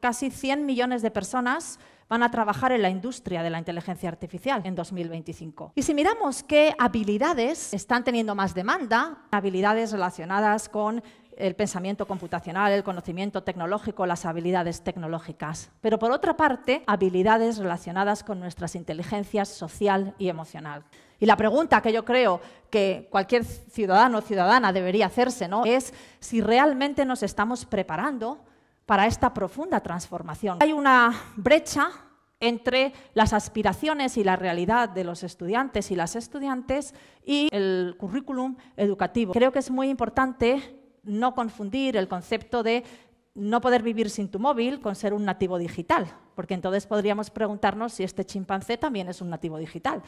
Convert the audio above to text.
Casi 100 millones de personas van a trabajar en la industria de la inteligencia artificial en 2025. Y si miramos qué habilidades están teniendo más demanda, habilidades relacionadas con el pensamiento computacional, el conocimiento tecnológico, las habilidades tecnológicas. Pero por otra parte, habilidades relacionadas con nuestras inteligencias social y emocional. Y la pregunta que yo creo que cualquier ciudadano o ciudadana debería hacerse es si realmente nos estamos preparando para esta profunda transformación. Hay una brecha entre las aspiraciones y la realidad de los estudiantes y las estudiantes y el currículum educativo. Creo que es muy importante no confundir el concepto de no poder vivir sin tu móvil con ser un nativo digital, porque entonces podríamos preguntarnos si este chimpancé también es un nativo digital.